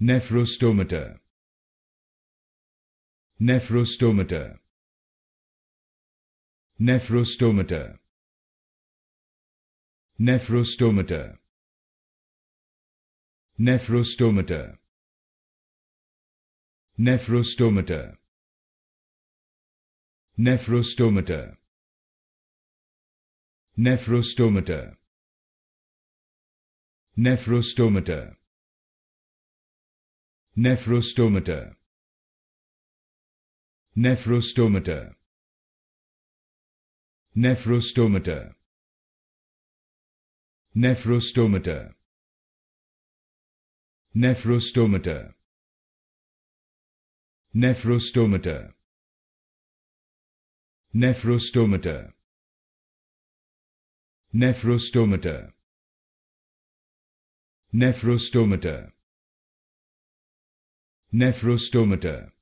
Nephrostomata Nephrostomata Nephrostomata Nephrostomata Nephrostomata Nephrostomata Nephrostomata Nephrostomata, Nephrostomata nephrostometer nephrostometer nephrostometer nephrostometer nephrostometer nephrostometer nephrostometer nephrostometer nephrostometer Nephrostomata